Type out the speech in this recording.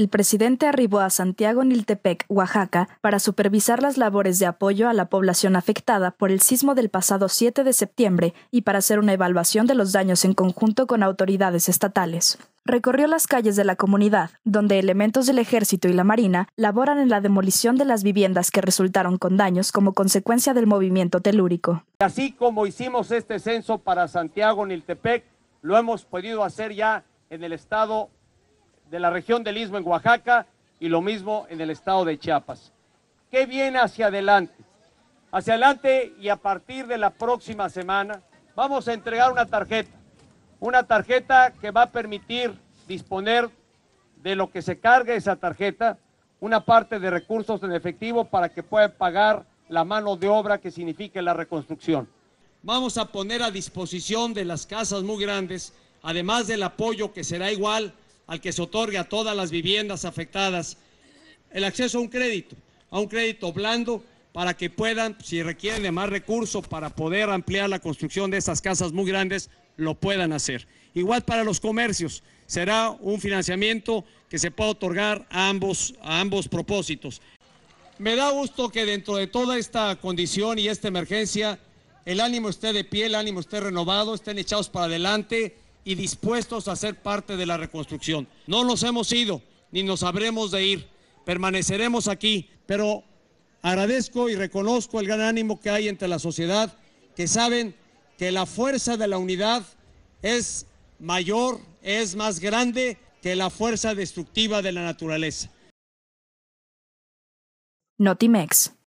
el presidente arribó a Santiago Niltepec, Oaxaca, para supervisar las labores de apoyo a la población afectada por el sismo del pasado 7 de septiembre y para hacer una evaluación de los daños en conjunto con autoridades estatales. Recorrió las calles de la comunidad, donde elementos del ejército y la marina laboran en la demolición de las viviendas que resultaron con daños como consecuencia del movimiento telúrico. Así como hicimos este censo para Santiago Niltepec, lo hemos podido hacer ya en el estado de la región del Istmo en Oaxaca y lo mismo en el estado de Chiapas. ¿Qué viene hacia adelante? Hacia adelante y a partir de la próxima semana vamos a entregar una tarjeta, una tarjeta que va a permitir disponer de lo que se cargue esa tarjeta, una parte de recursos en efectivo para que pueda pagar la mano de obra que signifique la reconstrucción. Vamos a poner a disposición de las casas muy grandes, además del apoyo que será igual al que se otorgue a todas las viviendas afectadas el acceso a un crédito, a un crédito blando para que puedan, si requieren de más recursos para poder ampliar la construcción de estas casas muy grandes, lo puedan hacer. Igual para los comercios, será un financiamiento que se pueda otorgar a ambos, a ambos propósitos. Me da gusto que dentro de toda esta condición y esta emergencia, el ánimo esté de pie, el ánimo esté renovado, estén echados para adelante y dispuestos a ser parte de la reconstrucción. No nos hemos ido ni nos habremos de ir, permaneceremos aquí, pero agradezco y reconozco el gran ánimo que hay entre la sociedad, que saben que la fuerza de la unidad es mayor, es más grande que la fuerza destructiva de la naturaleza. Notimex